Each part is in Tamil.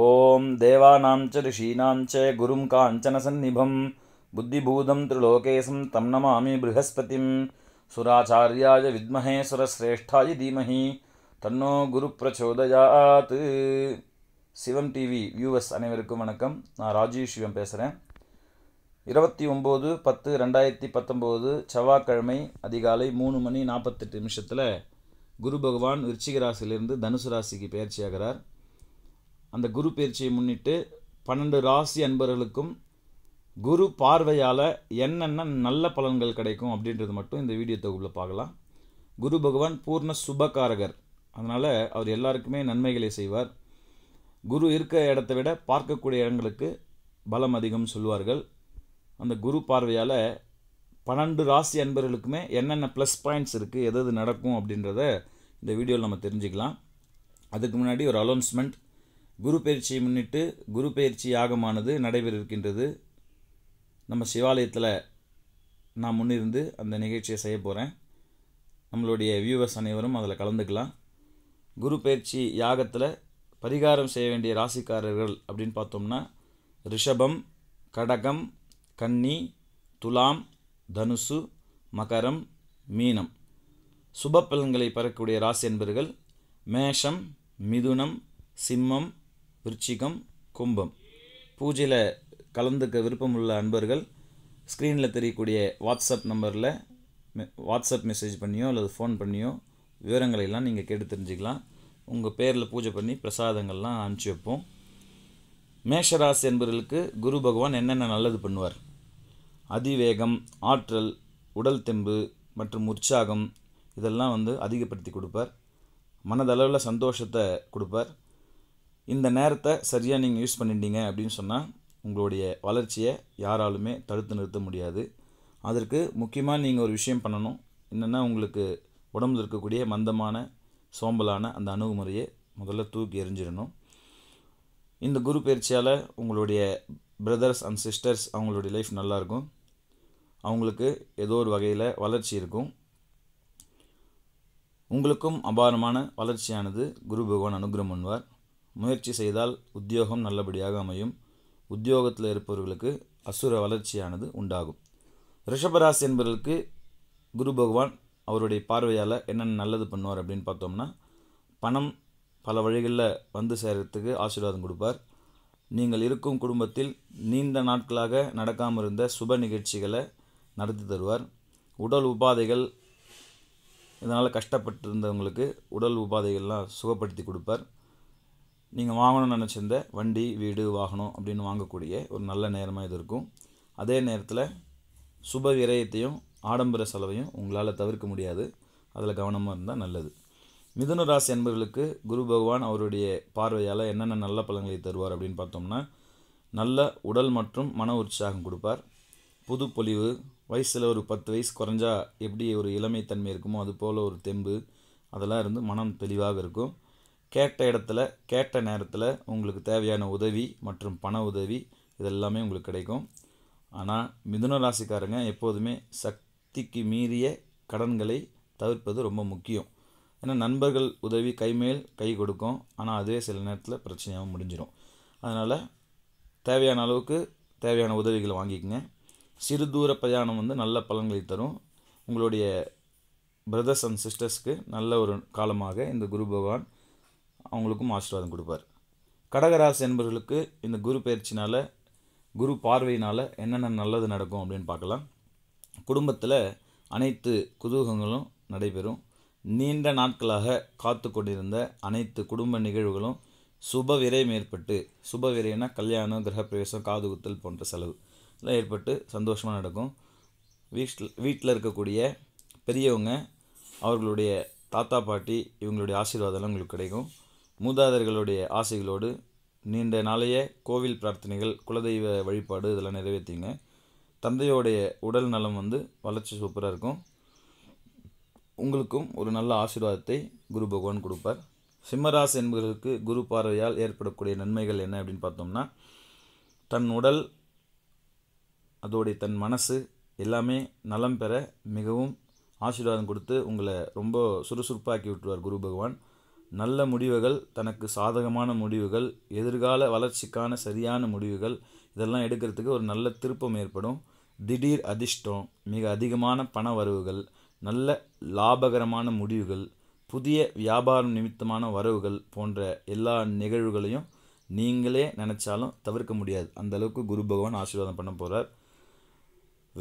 ஓம் देवानां च ऋषीणां च गुरुं काञ्चनसन्निभं திருலோகேசம் தம் நமாமி नमामि சுராச்சாரியாய सुराचार्याय विद्महे தீமஹி தன்னோ குரு பிரச்சோதயாத் சிவம் டிவி வியூவர்ஸ் அனைவருக்கும் வணக்கம் நான் ராஜீவ் சிவம் பேசுகிறேன் இருபத்தி ஒம்பது பத்து ரெண்டாயிரத்தி பத்தொம்போது செவ்வாய்க்கிழமை அதிகாலை மூணு மணி நாற்பத்தெட்டு நிமிஷத்தில் குரு பகவான் விருச்சிகராசிலிருந்து தனுசு ராசிக்கு பயிற்சியாகிறார் அந்த குரு பயிற்சியை முன்னிட்டு பன்னெண்டு ராசி அன்பர்களுக்கும் குரு பார்வையால் என்னென்ன நல்ல பலன்கள் கிடைக்கும் அப்படின்றது மட்டும் இந்த வீடியோ தொகுப்பில் பார்க்கலாம் குரு பகவான் பூர்ண சுபகாரகர் அதனால் அவர் எல்லாருக்குமே நன்மைகளை செய்வார் குரு இருக்க இடத்தை விட பார்க்கக்கூடிய இடங்களுக்கு பலம் அதிகம் சொல்வார்கள் அந்த குரு பார்வையால் பன்னெண்டு ராசி அன்பர்களுக்குமே என்னென்ன ப்ளஸ் பாயிண்ட்ஸ் இருக்குது எது எது நடக்கும் அப்படின்றத இந்த வீடியோவில் நம்ம தெரிஞ்சுக்கலாம் அதுக்கு முன்னாடி ஒரு அலௌன்ஸ்மெண்ட் குரு பயிற்சியை முன்னிட்டு குரு பயிற்சி யாகமானது நடைபெற இருக்கின்றது நம்ம சிவாலயத்தில் நான் முன்னிருந்து அந்த நிகழ்ச்சியை செய்ய போகிறேன் நம்மளுடைய வியூவர்ஸ் அனைவரும் அதில் கலந்துக்கலாம் குரு பயிற்சி யாகத்தில் பரிகாரம் செய்ய வேண்டிய ராசிக்காரர்கள் அப்படின்னு பார்த்தோம்னா ரிஷபம் கடகம் கன்னி துலாம் தனுசு மகரம் மீனம் சுப பலன்களை பெறக்கூடிய ராசி என்பர்கள் மேஷம் மிதுனம் சிம்மம் விருச்சிகம் கும்பம் பூஜையில் கலந்துக்க விருப்பமுள்ள அன்பர்கள் ஸ்க்ரீனில் தெரியக்கூடிய வாட்ஸ்அப் நம்பரில் வாட்ஸ்அப் மெசேஜ் பண்ணியோ அல்லது ஃபோன் பண்ணியோ விவரங்களையெல்லாம் நீங்கள் கேட்டு தெரிஞ்சுக்கலாம் உங்கள் பேரில் பூஜை பண்ணி பிரசாதங்கள்லாம் அனுப்பிச்சி வைப்போம் மேஷராசி என்பவர்களுக்கு குரு பகவான் என்னென்ன நல்லது பண்ணுவார் அதிவேகம் ஆற்றல் உடல் தெம்பு மற்றும் உற்சாகம் இதெல்லாம் வந்து அதிகப்படுத்தி கொடுப்பார் மனதளவில் சந்தோஷத்தை கொடுப்பார் இந்த நேரத்தை சரியாக நீங்கள் யூஸ் பண்ணிட்டீங்க அப்படின்னு சொன்னால் உங்களுடைய வளர்ச்சியை யாராலுமே தடுத்து நிறுத்த முடியாது அதற்கு முக்கியமாக நீங்கள் ஒரு விஷயம் பண்ணணும் என்னென்னா உங்களுக்கு உடம்புல இருக்கக்கூடிய மந்தமான சோம்பலான அந்த அணுகுமுறையை முதல்ல தூக்கி எறிஞ்சிடணும் இந்த குரு பயிற்சியால் உங்களுடைய பிரதர்ஸ் அண்ட் சிஸ்டர்ஸ் அவங்களுடைய லைஃப் நல்லாயிருக்கும் அவங்களுக்கு ஏதோ ஒரு வகையில் வளர்ச்சி இருக்கும் உங்களுக்கும் அபாரமான வளர்ச்சியானது குரு பகவான் அனுகிரம் பண்ணுவார் முயற்சி செய்தால் உத்தியோகம் நல்லபடியாக அமையும் உத்தியோகத்தில் இருப்பவர்களுக்கு அசுர வளர்ச்சியானது உண்டாகும் ரிஷபராசி என்பவர்களுக்கு குரு பகவான் அவருடைய பார்வையால் என்னென்ன நல்லது பண்ணுவார் அப்படின்னு பார்த்தோம்னா பணம் பல வழிகளில் வந்து சேர்கிறதுக்கு ஆசீர்வாதம் கொடுப்பார் நீங்கள் இருக்கும் குடும்பத்தில் நீண்ட நாட்களாக நடக்காமல் இருந்த சுப நிகழ்ச்சிகளை நடத்தி தருவார் உடல் உபாதைகள் இதனால் கஷ்டப்பட்டிருந்தவங்களுக்கு உடல் உபாதைகள்லாம் சுகப்படுத்தி கொடுப்பார் நீங்கள் வாங்கணும்னு நினச்சிருந்த வண்டி வீடு வாகனம் அப்படின்னு வாங்கக்கூடிய ஒரு நல்ல நேரமாக இது இருக்கும் அதே நேரத்தில் சுப விரயத்தையும் ஆடம்பர செலவையும் உங்களால் தவிர்க்க முடியாது அதில் கவனமாக இருந்தால் நல்லது மிதுன ராசி என்பவர்களுக்கு குரு பகவான் அவருடைய பார்வையால் என்னென்ன நல்ல பலன்களை தருவார் அப்படின்னு பார்த்தோம்னா நல்ல உடல் மற்றும் மன உற்சாகம் கொடுப்பார் புது பொலிவு வயசில் ஒரு பத்து வயசு குறைஞ்சா எப்படி ஒரு இளமைத்தன்மை இருக்குமோ அது போல் ஒரு தெம்பு அதெல்லாம் இருந்து மனம் தெளிவாக இருக்கும் கேட்ட இடத்துல கேட்ட நேரத்தில் உங்களுக்கு தேவையான உதவி மற்றும் பண உதவி இதெல்லாமே உங்களுக்கு கிடைக்கும் ஆனால் மிதுன ராசிக்காரங்க எப்போதுமே சக்திக்கு மீறிய கடன்களை தவிர்ப்பது ரொம்ப முக்கியம் ஏன்னா நண்பர்கள் உதவி கைமேல் கை கொடுக்கும் ஆனால் அதே சில நேரத்தில் பிரச்சனையாகவும் முடிஞ்சிடும் அதனால் தேவையான அளவுக்கு தேவையான உதவிகளை வாங்கிக்கோங்க சிறு தூர பிரயாணம் வந்து நல்ல பலன்களை தரும் உங்களுடைய பிரதர்ஸ் அண்ட் சிஸ்டர்ஸ்க்கு நல்ல ஒரு காலமாக இந்த குரு பகவான் அவங்களுக்கும் ஆசீர்வாதம் கொடுப்பார் கடகராசி என்பவர்களுக்கு இந்த குரு பயிற்சினால் குரு பார்வையினால் என்னென்ன நல்லது நடக்கும் அப்படின்னு பார்க்கலாம் குடும்பத்தில் அனைத்து குதூகங்களும் நடைபெறும் நீண்ட நாட்களாக காத்து கொண்டிருந்த அனைத்து குடும்ப நிகழ்வுகளும் சுப விரயம் ஏற்பட்டு சுப விரயம்னா கல்யாணம் கிரகப்பிரவேசம் காதுகுத்தல் போன்ற செலவு இதெல்லாம் ஏற்பட்டு சந்தோஷமாக நடக்கும் வீட்டில் வீட்டில் இருக்கக்கூடிய பெரியவங்க அவர்களுடைய தாத்தா பாட்டி இவங்களுடைய ஆசீர்வாதம்லாம் உங்களுக்கு கிடைக்கும் மூதாதர்களுடைய ஆசைகளோடு நீண்ட நாளைய கோவில் பிரார்த்தனைகள் குலதெய்வ வழிபாடு இதெல்லாம் நிறைவேற்றிங்க தந்தையோடைய உடல் நலம் வந்து வளர்ச்சி சூப்பராக இருக்கும் உங்களுக்கும் ஒரு நல்ல ஆசீர்வாதத்தை குரு பகவான் கொடுப்பார் சிம்மராசி என்பவர்களுக்கு குரு பார்வையால் ஏற்படக்கூடிய நன்மைகள் என்ன அப்படின்னு பார்த்தோம்னா தன் உடல் அதோடைய தன் மனசு எல்லாமே நலம் பெற மிகவும் ஆசீர்வாதம் கொடுத்து உங்களை ரொம்ப சுறுசுறுப்பாக்கி விட்டுருவார் குரு பகவான் நல்ல முடிவுகள் தனக்கு சாதகமான முடிவுகள் எதிர்கால வளர்ச்சிக்கான சரியான முடிவுகள் இதெல்லாம் எடுக்கிறதுக்கு ஒரு நல்ல திருப்பம் ஏற்படும் திடீர் அதிர்ஷ்டம் மிக அதிகமான பண வரவுகள் நல்ல லாபகரமான முடிவுகள் புதிய வியாபாரம் நிமித்தமான வரவுகள் போன்ற எல்லா நிகழ்வுகளையும் நீங்களே நினச்சாலும் தவிர்க்க முடியாது அந்தளவுக்கு குரு பகவான் ஆசீர்வாதம் பண்ண போகிறார்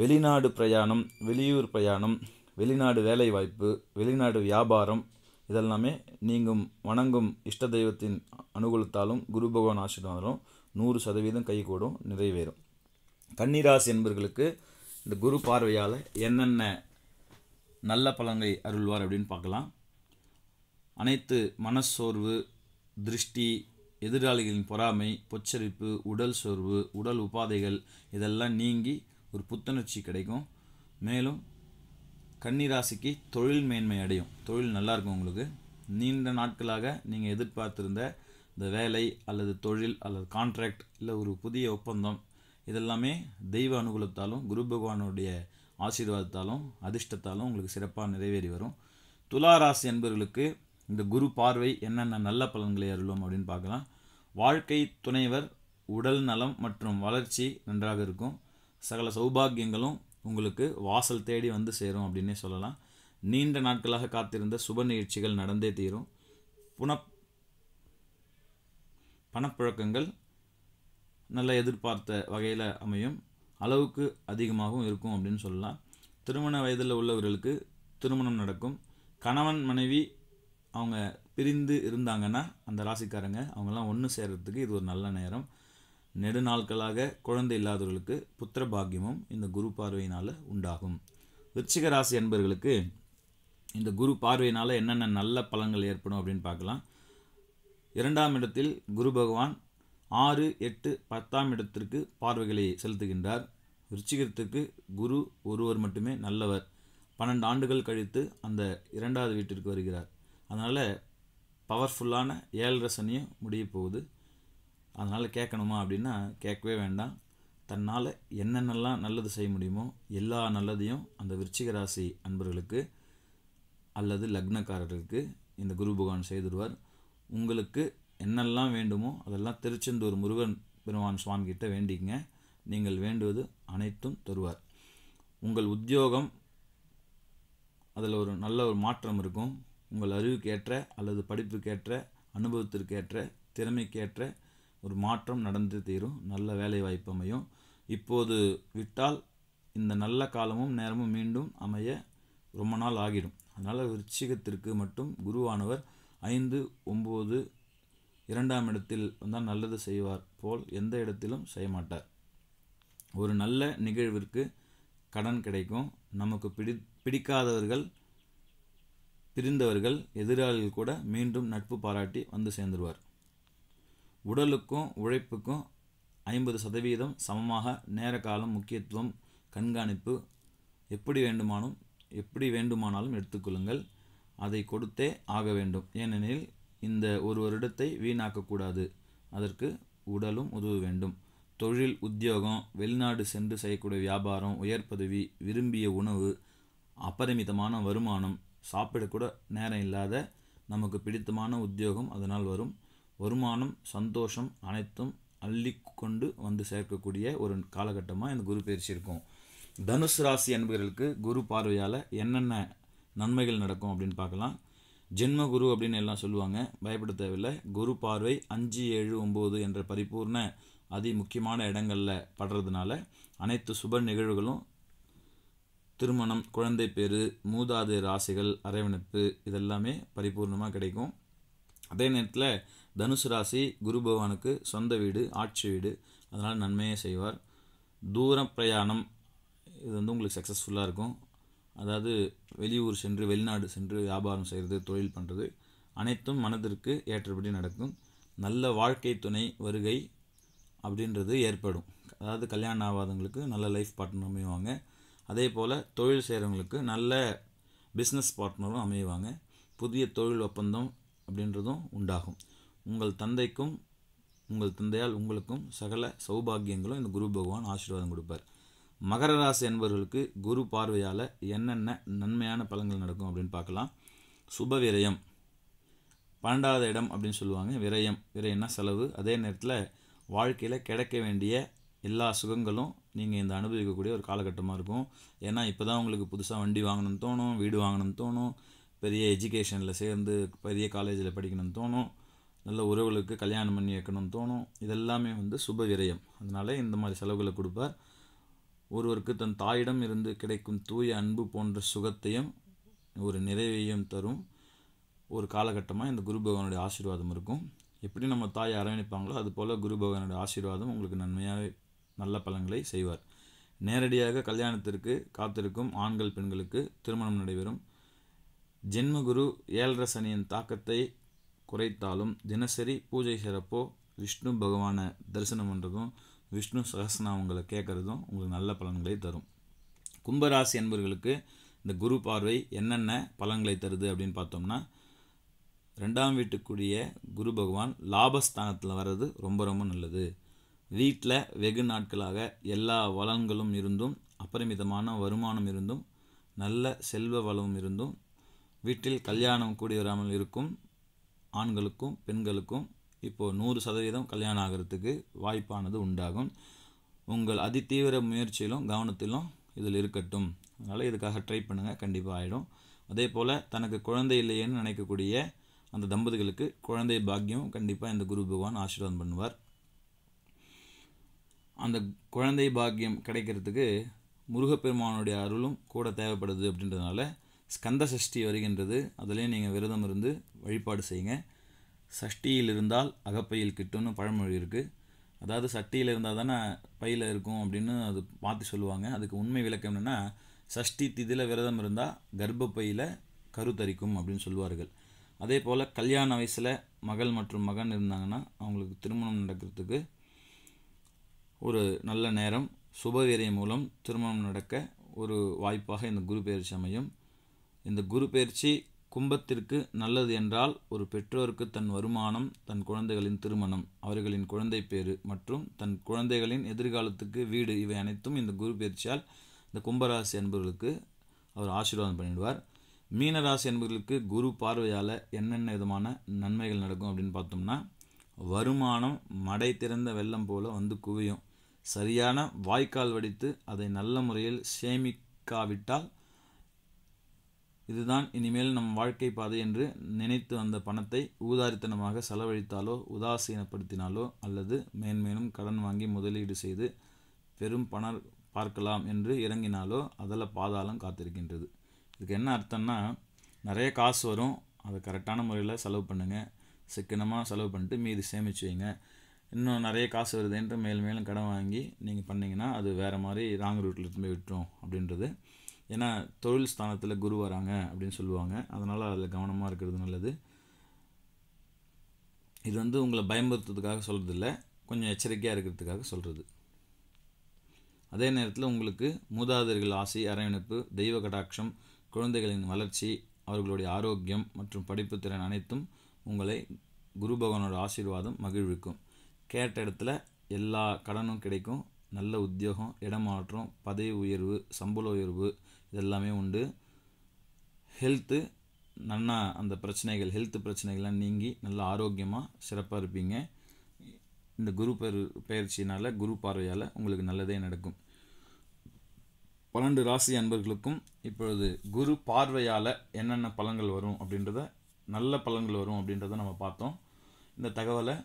வெளிநாடு பிரயாணம் வெளியூர் பிரயாணம் வெளிநாடு வேலைவாய்ப்பு வெளிநாடு வியாபாரம் இதெல்லாமே நீங்கள் வணங்கும் இஷ்ட தெய்வத்தின் அனுகூலத்தாலும் குரு பகவான் ஆசீர்வாதாலும் நூறு சதவீதம் கைகூடும் நிறைவேறும் கன்னிராசி என்பர்களுக்கு இந்த குரு பார்வையால் என்னென்ன நல்ல பலன்களை அருள்வார் அப்படின்னு பார்க்கலாம் அனைத்து மனச்சோர்வு திருஷ்டி எதிராளிகளின் பொறாமை பொச்சரிப்பு உடல் சோர்வு உடல் உபாதைகள் இதெல்லாம் நீங்கி ஒரு புத்துணர்ச்சி கிடைக்கும் மேலும் கன்னிராசிக்கு தொழில் மேன்மை அடையும் தொழில் நல்லாயிருக்கும் உங்களுக்கு நீண்ட நாட்களாக நீங்கள் எதிர்பார்த்துருந்த இந்த வேலை அல்லது தொழில் அல்லது கான்ட்ராக்ட் இல்லை ஒரு புதிய ஒப்பந்தம் இதெல்லாமே தெய்வ அனுகூலத்தாலும் குரு பகவானுடைய ஆசீர்வாதத்தாலும் அதிர்ஷ்டத்தாலும் உங்களுக்கு சிறப்பாக நிறைவேறி வரும் துலா ராசி என்பவர்களுக்கு இந்த குரு பார்வை என்னென்ன நல்ல பலன்களை அருளும் அப்படின்னு பார்க்கலாம் வாழ்க்கை துணைவர் உடல் நலம் மற்றும் வளர்ச்சி நன்றாக இருக்கும் சகல சௌபாகியங்களும் உங்களுக்கு வாசல் தேடி வந்து சேரும் அப்படின்னே சொல்லலாம் நீண்ட நாட்களாக காத்திருந்த சுப நிகழ்ச்சிகள் நடந்தே தீரும் புன பணப்புழக்கங்கள் நல்ல எதிர்பார்த்த வகையில் அமையும் அளவுக்கு அதிகமாகவும் இருக்கும் அப்படின்னு சொல்லலாம் திருமண வயதில் உள்ளவர்களுக்கு திருமணம் நடக்கும் கணவன் மனைவி அவங்க பிரிந்து இருந்தாங்கன்னா அந்த ராசிக்காரங்க அவங்கெல்லாம் ஒன்று சேர்கிறதுக்கு இது ஒரு நல்ல நேரம் நெடுநாட்களாக குழந்தை இல்லாதவர்களுக்கு புத்திர பாக்கியமும் இந்த குரு பார்வையினால் உண்டாகும் விருச்சிக ராசி அன்பர்களுக்கு இந்த குரு பார்வையினால் என்னென்ன நல்ல பலன்கள் ஏற்படும் அப்படின்னு பார்க்கலாம் இரண்டாம் இடத்தில் குரு பகவான் ஆறு எட்டு பத்தாம் இடத்திற்கு பார்வைகளை செலுத்துகின்றார் விருச்சிகரத்துக்கு குரு ஒருவர் மட்டுமே நல்லவர் பன்னெண்டு ஆண்டுகள் கழித்து அந்த இரண்டாவது வீட்டிற்கு வருகிறார் அதனால் பவர்ஃபுல்லான ஏழரை சனியும் முடிய போகுது அதனால் கேட்கணுமா அப்படின்னா கேட்கவே வேண்டாம் தன்னால் என்னென்னலாம் நல்லது செய்ய முடியுமோ எல்லா நல்லதையும் அந்த விருச்சிக ராசி அன்பர்களுக்கு அல்லது லக்னக்காரர்களுக்கு இந்த குரு பகவான் செய்திருவார் உங்களுக்கு என்னெல்லாம் வேண்டுமோ அதெல்லாம் திருச்செந்தூர் முருகன் பெருமான் சுவாமிகிட்ட வேண்டிங்க நீங்கள் வேண்டுவது அனைத்தும் தருவார் உங்கள் உத்தியோகம் அதில் ஒரு நல்ல ஒரு மாற்றம் இருக்கும் உங்கள் அறிவுக்கேற்ற அல்லது படிப்புக்கேற்ற அனுபவத்திற்கேற்ற திறமைக்கேற்ற ஒரு மாற்றம் நடந்து தீரும் நல்ல வேலை வாய்ப்பு அமையும் இப்போது விட்டால் இந்த நல்ல காலமும் நேரமும் மீண்டும் அமைய ரொம்ப நாள் ஆகிடும் அதனால் விருச்சிகத்திற்கு மட்டும் குருவானவர் ஐந்து ஒம்பது இரண்டாம் இடத்தில் வந்தால் நல்லது செய்வார் போல் எந்த இடத்திலும் செய்ய மாட்டார் ஒரு நல்ல நிகழ்விற்கு கடன் கிடைக்கும் நமக்கு பிடி பிடிக்காதவர்கள் பிரிந்தவர்கள் எதிராளிகள் கூட மீண்டும் நட்பு பாராட்டி வந்து சேர்ந்துருவார் உடலுக்கும் உழைப்புக்கும் ஐம்பது சதவீதம் சமமாக நேர காலம் முக்கியத்துவம் கண்காணிப்பு எப்படி வேண்டுமானும் எப்படி வேண்டுமானாலும் எடுத்துக்கொள்ளுங்கள் அதை கொடுத்தே ஆக வேண்டும் ஏனெனில் இந்த ஒரு வருடத்தை வீணாக்கக்கூடாது அதற்கு உடலும் உதவ வேண்டும் தொழில் உத்தியோகம் வெளிநாடு சென்று செய்யக்கூடிய வியாபாரம் உயர் பதவி விரும்பிய உணவு அபரிமிதமான வருமானம் சாப்பிடக்கூட நேரம் இல்லாத நமக்கு பிடித்தமான உத்தியோகம் அதனால் வரும் வருமானம் சந்தோஷம் அனைத்தும் அள்ளி கொண்டு வந்து சேர்க்கக்கூடிய ஒரு காலகட்டமாக இந்த குரு பயிற்சி இருக்கும் தனுஷ் ராசி என்பவர்களுக்கு குரு பார்வையால் என்னென்ன நன்மைகள் நடக்கும் அப்படின்னு பார்க்கலாம் ஜென்ம குரு அப்படின்னு எல்லாம் சொல்லுவாங்க பயப்பட தேவையில்லை குரு பார்வை அஞ்சு ஏழு ஒம்பது என்ற பரிபூர்ண அதி முக்கியமான இடங்களில் படுறதுனால அனைத்து சுப நிகழ்வுகளும் திருமணம் குழந்தை பேரு மூதாதை ராசிகள் அரவணைப்பு இதெல்லாமே பரிபூர்ணமாக கிடைக்கும் அதே நேரத்தில் தனுசு ராசி குரு பகவானுக்கு சொந்த வீடு ஆட்சி வீடு அதனால் நன்மையே செய்வார் தூர பிரயாணம் இது வந்து உங்களுக்கு சக்ஸஸ்ஃபுல்லாக இருக்கும் அதாவது வெளியூர் சென்று வெளிநாடு சென்று வியாபாரம் செய்கிறது தொழில் பண்ணுறது அனைத்தும் மனதிற்கு ஏற்றபடி நடக்கும் நல்ல வாழ்க்கை துணை வருகை அப்படின்றது ஏற்படும் அதாவது கல்யாணம் ஆகாதவங்களுக்கு நல்ல லைஃப் பார்ட்னர் அமைவாங்க அதே போல் தொழில் செய்கிறவங்களுக்கு நல்ல பிஸ்னஸ் பார்ட்னரும் அமைவாங்க புதிய தொழில் ஒப்பந்தம் அப்படின்றதும் உண்டாகும் உங்கள் தந்தைக்கும் உங்கள் தந்தையால் உங்களுக்கும் சகல சௌபாகியங்களும் இந்த குரு பகவான் ஆசீர்வாதம் கொடுப்பார் மகர ராசி என்பவர்களுக்கு குரு பார்வையால் என்னென்ன நன்மையான பலன்கள் நடக்கும் அப்படின்னு பார்க்கலாம் சுப விரயம் பன்னெண்டாவது இடம் அப்படின்னு சொல்லுவாங்க விரயம் விரயம்னா செலவு அதே நேரத்தில் வாழ்க்கையில் கிடைக்க வேண்டிய எல்லா சுகங்களும் நீங்கள் இந்த அனுபவிக்கக்கூடிய ஒரு காலகட்டமாக இருக்கும் ஏன்னா இப்போ தான் உங்களுக்கு புதுசாக வண்டி வாங்கணும்னு தோணும் வீடு வாங்கணும்னு தோணும் பெரிய எஜுகேஷனில் சேர்ந்து பெரிய காலேஜில் படிக்கணும்னு தோணும் நல்ல உறவுகளுக்கு கல்யாணம் பண்ணி வைக்கணும்னு தோணும் இதெல்லாமே வந்து சுப விரயம் அதனால் இந்த மாதிரி செலவுகளை கொடுப்பார் ஒருவருக்கு தன் தாயிடம் இருந்து கிடைக்கும் தூய அன்பு போன்ற சுகத்தையும் ஒரு நிறைவையும் தரும் ஒரு காலகட்டமாக இந்த குரு பகவானுடைய ஆசீர்வாதம் இருக்கும் எப்படி நம்ம தாயை அரவணைப்பாங்களோ அதுபோல் குரு பகவானுடைய ஆசீர்வாதம் உங்களுக்கு நன்மையாக நல்ல பலன்களை செய்வார் நேரடியாக கல்யாணத்திற்கு காத்திருக்கும் ஆண்கள் பெண்களுக்கு திருமணம் நடைபெறும் ஜென்மகுரு ஏழரசனியின் தாக்கத்தை குறைத்தாலும் தினசரி பூஜை செய்கிறப்போ விஷ்ணு பகவானை தரிசனம் பண்ணுறதும் விஷ்ணு சகசனாவங்களை கேட்குறதும் உங்களுக்கு நல்ல பலன்களை தரும் கும்பராசி என்பவர்களுக்கு இந்த குரு பார்வை என்னென்ன பலன்களை தருது அப்படின்னு பார்த்தோம்னா ரெண்டாம் வீட்டுக்குரிய குரு பகவான் லாபஸ்தானத்தில் வர்றது ரொம்ப ரொம்ப நல்லது வீட்டில் வெகு நாட்களாக எல்லா வளங்களும் இருந்தும் அப்பரிமிதமான வருமானம் இருந்தும் நல்ல செல்வ வளமும் இருந்தும் வீட்டில் கல்யாணம் கூடி வராமல் இருக்கும் ஆண்களுக்கும் பெண்களுக்கும் இப்போது நூறு சதவீதம் கல்யாணம் ஆகிறதுக்கு வாய்ப்பானது உண்டாகும் உங்கள் அதிதீவிர முயற்சியிலும் கவனத்திலும் இதில் இருக்கட்டும் அதனால் இதுக்காக ட்ரை பண்ணுங்கள் கண்டிப்பாக ஆகிடும் அதே போல் தனக்கு குழந்தை இல்லையேன்னு நினைக்கக்கூடிய அந்த தம்பதிகளுக்கு குழந்தை பாக்கியம் கண்டிப்பாக இந்த குரு பகவான் ஆசீர்வாதம் பண்ணுவார் அந்த குழந்தை பாக்கியம் கிடைக்கிறதுக்கு முருகப்பெருமானுடைய அருளும் கூட தேவைப்படுது அப்படின்றதுனால ஸ்கந்த சஷ்டி வருகின்றது அதிலே நீங்கள் விரதம் இருந்து வழிபாடு செய்யுங்க சஷ்டியில் இருந்தால் அகப்பையில் கிட்டும்னு பழமொழி இருக்குது அதாவது சட்டியில் இருந்தால் தானே பையில் இருக்கும் அப்படின்னு அது பார்த்து சொல்லுவாங்க அதுக்கு உண்மை விளக்கம் என்னென்னா சஷ்டி திதியில் விரதம் இருந்தால் கர்ப்பப்பையில் கரு தரிக்கும் அப்படின்னு சொல்லுவார்கள் அதே போல் கல்யாண வயசில் மகள் மற்றும் மகன் இருந்தாங்கன்னா அவங்களுக்கு திருமணம் நடக்கிறதுக்கு ஒரு நல்ல நேரம் சுபவீரிய மூலம் திருமணம் நடக்க ஒரு வாய்ப்பாக இந்த குரு பயிற்சி அமையும் இந்த குரு பயிற்சி கும்பத்திற்கு நல்லது என்றால் ஒரு பெற்றோருக்கு தன் வருமானம் தன் குழந்தைகளின் திருமணம் அவர்களின் குழந்தை பேறு மற்றும் தன் குழந்தைகளின் எதிர்காலத்துக்கு வீடு இவை அனைத்தும் இந்த குரு பயிற்சியால் இந்த கும்பராசி என்பவர்களுக்கு அவர் ஆசீர்வாதம் பண்ணிடுவார் மீனராசி என்பவர்களுக்கு குரு பார்வையால் என்னென்ன விதமான நன்மைகள் நடக்கும் அப்படின்னு பார்த்தோம்னா வருமானம் மடை திறந்த வெள்ளம் போல வந்து குவியும் சரியான வாய்க்கால் வடித்து அதை நல்ல முறையில் சேமிக்காவிட்டால் இதுதான் இனிமேல் நம் வாழ்க்கை பாதை என்று நினைத்து வந்த பணத்தை ஊதாரித்தனமாக செலவழித்தாலோ உதாசீனப்படுத்தினாலோ அல்லது மேன்மேலும் கடன் வாங்கி முதலீடு செய்து பெரும் பணம் பார்க்கலாம் என்று இறங்கினாலோ அதில் பாதாளம் காத்திருக்கின்றது இதுக்கு என்ன அர்த்தம்னா நிறைய காசு வரும் அதை கரெக்டான முறையில் செலவு பண்ணுங்கள் சிக்கனமாக செலவு பண்ணிட்டு மீதி சேமிச்சு வைங்க இன்னும் நிறைய காசு வருது என்று மேலும் மேலும் கடன் வாங்கி நீங்கள் பண்ணிங்கன்னா அது வேறு மாதிரி ராங் ரூட்டில் போய் விட்டுரும் அப்படின்றது ஏன்னா தொழில் ஸ்தானத்தில் குரு வராங்க அப்படின்னு சொல்லுவாங்க அதனால் அதில் கவனமாக இருக்கிறது நல்லது இது வந்து உங்களை பயமுறுத்துறதுக்காக சொல்கிறது இல்லை கொஞ்சம் எச்சரிக்கையாக இருக்கிறதுக்காக சொல்கிறது அதே நேரத்தில் உங்களுக்கு மூதாதையர்கள் ஆசை அரவணைப்பு தெய்வ கடாட்சம் குழந்தைகளின் வளர்ச்சி அவர்களுடைய ஆரோக்கியம் மற்றும் படிப்பு திறன் அனைத்தும் உங்களை குரு பகவானோட ஆசீர்வாதம் மகிழ்விக்கும் கேட்ட இடத்துல எல்லா கடனும் கிடைக்கும் நல்ல உத்தியோகம் இடமாற்றம் பதவி உயர்வு சம்பள உயர்வு இதெல்லாமே உண்டு ஹெல்த்து நல்லா அந்த பிரச்சனைகள் ஹெல்த் பிரச்சனைகள்லாம் நீங்கி நல்லா ஆரோக்கியமாக சிறப்பாக இருப்பீங்க இந்த குரு பெயர் பயிற்சியினால் குரு பார்வையால் உங்களுக்கு நல்லதே நடக்கும் பன்னெண்டு ராசி அன்பர்களுக்கும் இப்பொழுது குரு பார்வையால் என்னென்ன பலன்கள் வரும் அப்படின்றத நல்ல பலன்கள் வரும் அப்படின்றத நம்ம பார்த்தோம் இந்த தகவலை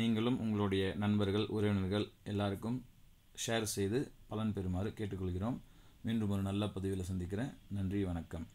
நீங்களும் உங்களுடைய நண்பர்கள் உறவினர்கள் எல்லாருக்கும் ஷேர் செய்து பலன் பெறுமாறு கேட்டுக்கொள்கிறோம் மீண்டும் ஒரு நல்ல பதிவில் சந்திக்கிறேன் நன்றி வணக்கம்